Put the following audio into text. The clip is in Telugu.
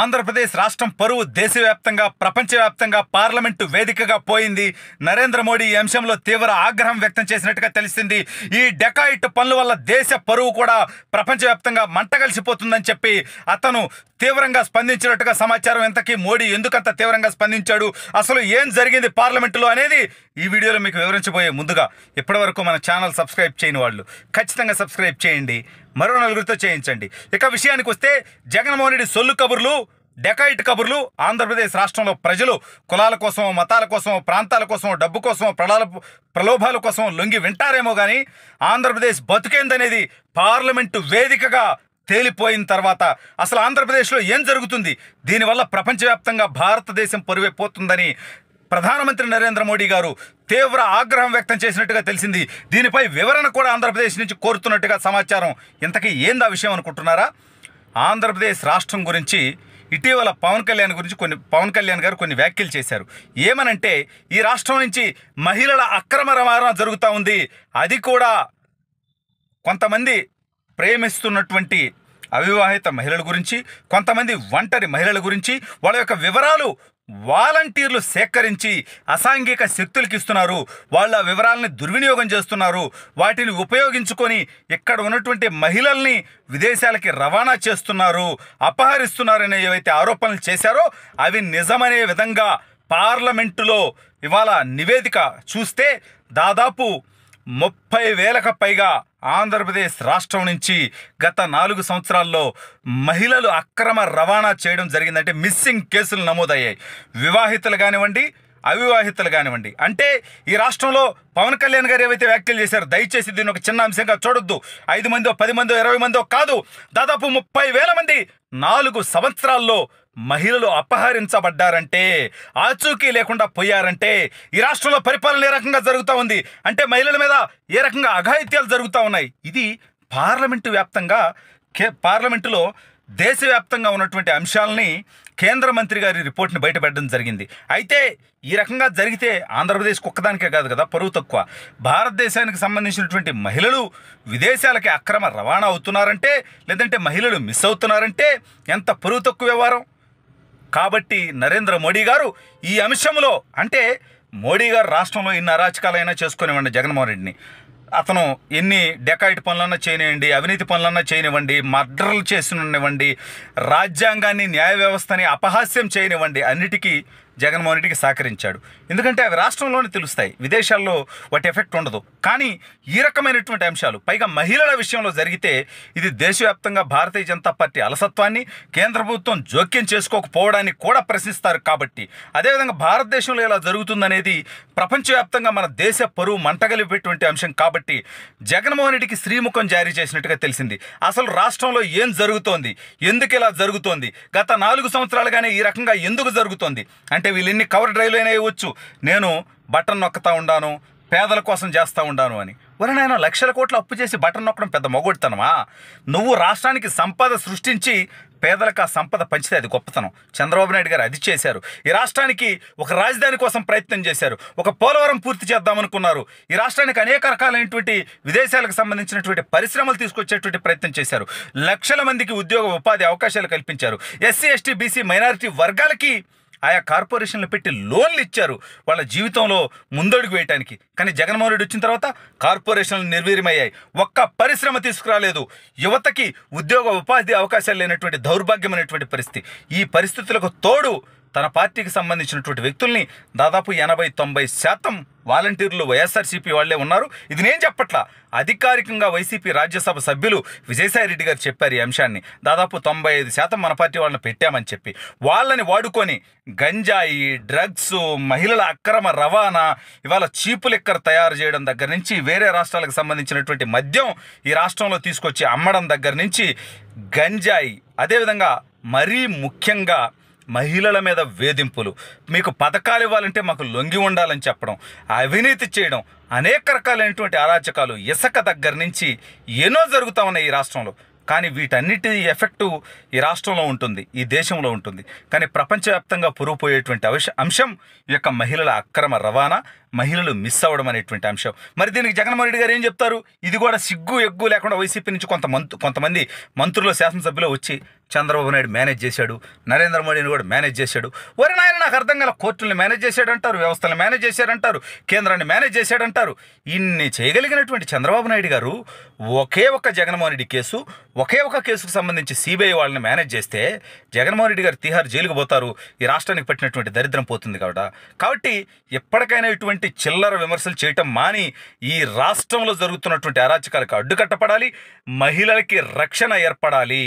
ఆంధ్రప్రదేశ్ రాష్ట్రం పరువు దేశవ్యాప్తంగా ప్రపంచవ్యాప్తంగా పార్లమెంటు వేదికగా పోయింది నరేంద్ర మోడీ ఈ అంశంలో తీవ్ర ఆగ్రహం వ్యక్తం చేసినట్టుగా తెలిసింది ఈ డెకాయిట్ పనుల వల్ల దేశ పరువు కూడా ప్రపంచవ్యాప్తంగా మంట చెప్పి అతను తీవ్రంగా స్పందించినట్టుగా సమాచారం ఎంతకీ మోడీ ఎందుకంత తీవ్రంగా స్పందించాడు అసలు ఏం జరిగింది పార్లమెంటులో అనేది ఈ వీడియోలో మీకు వివరించబోయే ముందుగా ఇప్పటివరకు మన ఛానల్ సబ్స్క్రైబ్ చేయని వాళ్ళు ఖచ్చితంగా సబ్స్క్రైబ్ చేయండి మరో నలుగురితో చేయించండి ఇక విషయానికి వస్తే జగన్మోహన్ రెడ్డి సొల్లు కబుర్లు డెకైట్ కబుర్లు ఆంధ్రప్రదేశ్ రాష్ట్రంలో ప్రజలు కులాల కోసం మతాల కోసం ప్రాంతాల కోసం డబ్బు కోసం ప్రళాల ప్రలోభాల కోసం లొంగి వింటారేమో కానీ ఆంధ్రప్రదేశ్ బతుకేందనేది పార్లమెంటు వేదికగా తేలిపోయిన తర్వాత అసలు ఆంధ్రప్రదేశ్లో ఏం జరుగుతుంది దీనివల్ల ప్రపంచవ్యాప్తంగా భారతదేశం పరువే ప్రధానమంత్రి నరేంద్ర మోడీ గారు తీవ్ర ఆగ్రహం వ్యక్తం చేసినట్టుగా తెలిసింది దీనిపై వివరణ కూడా ఆంధ్రప్రదేశ్ నుంచి కోరుతున్నట్టుగా సమాచారం ఇంతకీ ఏందా విషయం అనుకుంటున్నారా ఆంధ్రప్రదేశ్ రాష్ట్రం గురించి ఇటీవల పవన్ కళ్యాణ్ గురించి కొన్ని పవన్ కళ్యాణ్ గారు కొన్ని వ్యాఖ్యలు చేశారు ఏమనంటే ఈ రాష్ట్రం నుంచి మహిళల అక్రమ రవాణా జరుగుతూ ఉంది అది కూడా కొంతమంది ప్రేమిస్తున్నటువంటి అవివాహిత మహిళల గురించి కొంతమంది ఒంటరి మహిళల గురించి వాళ్ళ యొక్క వివరాలు వాలంటీర్లు సేకరించి అసాంఘిక శక్తులకి ఇస్తున్నారు వాళ్ళ వివరాలని దుర్వినియోగం చేస్తున్నారు వాటిని ఉపయోగించుకొని ఇక్కడ ఉన్నటువంటి మహిళల్ని విదేశాలకి రవాణా చేస్తున్నారు అపహరిస్తున్నారనే ఏవైతే ఆరోపణలు చేశారో అవి నిజమనే విధంగా పార్లమెంటులో ఇవాళ నివేదిక చూస్తే దాదాపు ముప్పై వేలకు పైగా ఆంధ్రప్రదేశ్ రాష్ట్రం నుంచి గత నాలుగు సంవత్సరాల్లో మహిళలు అక్రమ రవాణా చేయడం జరిగిందంటే మిస్సింగ్ కేసులు నమోదయ్యాయి వివాహితలు కానివ్వండి అవివాహితలు కానివ్వండి అంటే ఈ రాష్ట్రంలో పవన్ కళ్యాణ్ గారు ఏవైతే వ్యాఖ్యలు చేశారు దయచేసి దీన్ని ఒక చిన్న అంశంగా చూడొద్దు ఐదు మందో పది మందో ఇరవై మందో కాదు దాదాపు ముప్పై వేల మంది నాలుగు సంవత్సరాల్లో మహిళలు అపహరించబడ్డారంటే ఆచూకీ లేకుండా పోయారంటే ఈ రాష్ట్రంలో పరిపాలన ఏ రకంగా జరుగుతూ ఉంది అంటే మహిళల మీద ఏ రకంగా అఘాయిత్యాలు జరుగుతూ ఉన్నాయి ఇది పార్లమెంటు వ్యాప్తంగా కే పార్లమెంటులో దేశవ్యాప్తంగా ఉన్నటువంటి అంశాలని కేంద్ర మంత్రి గారి రిపోర్ట్ని బయటపెట్టడం జరిగింది అయితే ఈ రకంగా జరిగితే ఆంధ్రప్రదేశ్ ఒక్కదానికే కాదు కదా పరువు తక్కువ భారతదేశానికి సంబంధించినటువంటి మహిళలు విదేశాలకి అక్రమ రవాణా అవుతున్నారంటే లేదంటే మహిళలు మిస్ అవుతున్నారంటే ఎంత పరువు తక్కువ వ్యవహారం కాబట్టి నరేంద్ర మోడీ గారు ఈ అంశంలో అంటే మోడీ గారు రాష్ట్రంలో ఇన్ని అరాచకాలైనా చేసుకునేవ్వండి జగన్మోహన్ రెడ్డిని అతను ఎన్ని డెకాయిట్ పనులన్నా చేయనివ్వండి అవినీతి పనులన్నా చేయనివ్వండి మర్డర్లు చేసినివ్వండి రాజ్యాంగాన్ని న్యాయ వ్యవస్థని అపహాస్యం చేయనివ్వండి అన్నిటికీ జగన్మోహన్ రెడ్డికి సహకరించాడు ఎందుకంటే అవి రాష్ట్రంలోనే తెలుస్తాయి విదేశాల్లో వాటి ఎఫెక్ట్ ఉండదు కానీ ఈ రకమైనటువంటి అంశాలు పైగా మహిళల విషయంలో జరిగితే ఇది దేశవ్యాప్తంగా భారతీయ జనతా పార్టీ అలసత్వాన్ని కేంద్ర ప్రభుత్వం జోక్యం చేసుకోకపోవడాన్ని కూడా ప్రశ్నిస్తారు కాబట్టి అదేవిధంగా భారతదేశంలో ఇలా జరుగుతుందనేది ప్రపంచవ్యాప్తంగా మన దేశ పరువు మంటగలిపేటువంటి అంశం కాబట్టి జగన్మోహన్ రెడ్డికి శ్రీముఖం జారీ చేసినట్టుగా తెలిసింది అసలు రాష్ట్రంలో ఏం జరుగుతోంది ఎందుకు ఇలా జరుగుతోంది గత నాలుగు సంవత్సరాలుగానే ఈ రకంగా ఎందుకు జరుగుతోంది అంటే అంటే వీళ్ళు ఎన్ని కవర్ డ్రైవ్లు అయినా ఇవ్వచ్చు నేను బటన్ నొక్కుతా ఉండాను పేదల కోసం చేస్తూ ఉండాను అని ఒరే నాయన లక్షల కోట్లు అప్పు చేసి బటన్ నొక్కడం పెద్ద మొగొడతనమా నువ్వు రాష్ట్రానికి సంపద సృష్టించి పేదలకు ఆ సంపద పంచితే అది గొప్పతనం చంద్రబాబు నాయుడు గారు అది చేశారు ఈ రాష్ట్రానికి ఒక రాజధాని కోసం ప్రయత్నం చేశారు ఒక పోలవరం పూర్తి చేద్దామనుకున్నారు ఈ రాష్ట్రానికి అనేక రకాలైనటువంటి విదేశాలకు సంబంధించినటువంటి పరిశ్రమలు తీసుకొచ్చేటువంటి ప్రయత్నం చేశారు లక్షల మందికి ఉద్యోగ ఉపాధి అవకాశాలు కల్పించారు ఎస్సీ ఎస్టీ బీసీ మైనారిటీ వర్గాలకి ఆయా కార్పొరేషన్లు పెట్టి లోన్లు ఇచ్చారు వాళ్ళ జీవితంలో ముందడుగు వేయటానికి కానీ జగన్మోహన్ రెడ్డి వచ్చిన తర్వాత కార్పొరేషన్లు నిర్వీర్యమయ్యాయి ఒక్క పరిశ్రమ తీసుకురాలేదు యువతకి ఉద్యోగ ఉపాధి అవకాశాలు లేనటువంటి దౌర్భాగ్యమైనటువంటి పరిస్థితి ఈ పరిస్థితులకు తోడు తన పార్టీకి సంబంధించినటువంటి వ్యక్తుల్ని దాదాపు ఎనభై తొంభై శాతం వాలంటీర్లు వైఎస్ఆర్సీపీ వాళ్లే ఉన్నారు ఇది నేను చెప్పట్లా అధికారికంగా వైసీపీ రాజ్యసభ సభ్యులు విజయసాయిరెడ్డి గారు చెప్పారు ఈ అంశాన్ని దాదాపు తొంభై ఐదు శాతం మన పార్టీ వాళ్ళని పెట్టామని చెప్పి వాళ్ళని వాడుకొని గంజాయి డ్రగ్స్ మహిళల అక్రమ రవాణా ఇవాళ చీపు లెక్కర్ తయారు చేయడం దగ్గర నుంచి వేరే రాష్ట్రాలకు సంబంధించినటువంటి మద్యం ఈ రాష్ట్రంలో తీసుకొచ్చి అమ్మడం దగ్గర నుంచి గంజాయి అదేవిధంగా మరీ ముఖ్యంగా మహిళల మీద వేధింపులు మీకు పథకాలు ఇవ్వాలంటే మాకు లొంగి ఉండాలని చెప్పడం అవినీతి చేయడం అనేక రకాలైనటువంటి అరాచకాలు ఇసక దగ్గర నుంచి ఎన్నో జరుగుతూ ఉన్నాయి ఈ రాష్ట్రంలో కానీ వీటన్నిటి ఎఫెక్టు ఈ రాష్ట్రంలో ఉంటుంది ఈ దేశంలో ఉంటుంది కానీ ప్రపంచవ్యాప్తంగా పురుగుపోయేటువంటి అవశ అంశం ఈ యొక్క మహిళల అక్రమ రవాణా మహిళలు మిస్ అవ్వడం అనేటువంటి అంశం మరి దీనికి జగన్మోహన్ రెడ్డి గారు ఏం చెప్తారు ఇది కూడా సిగ్గు ఎగ్గు లేకుండా వైసీపీ నుంచి కొంత మంతు కొంతమంది మంత్రులు శాసనసభ్యులు వచ్చి చంద్రబాబు నాయుడు మేనేజ్ చేశాడు నరేంద్ర మోడీని కూడా మేనేజ్ చేశాడు వరి నాయన నాకు అర్థం కల కోర్టులను మేనేజ్ చేశాడంటారు వ్యవస్థలను మేనేజ్ చేశాడంటారు కేంద్రాన్ని మేనేజ్ చేశాడంటారు ఇన్ని చేయగలిగినటువంటి చంద్రబాబు నాయుడు గారు ఒకే ఒక్క జగన్మోహన్ రెడ్డి కేసు ఒకే ఒక కేసుకు సంబంధించి సిబిఐ వాళ్ళని మేనేజ్ చేస్తే జగన్మోహన్ రెడ్డి గారు తీహార్ జైలుకు పోతారు ఈ రాష్ట్రానికి పట్టినటువంటి దరిద్రం పోతుంది కాబట్టి కాబట్టి ఎప్పటికైనా ఇటువంటి చిల్లర విమర్శలు చేయటం మాని ఈ రాష్ట్రంలో జరుగుతున్నటువంటి అరాచకాలకు అడ్డుకట్టపడాలి మహిళలకి రక్షణ ఏర్పడాలి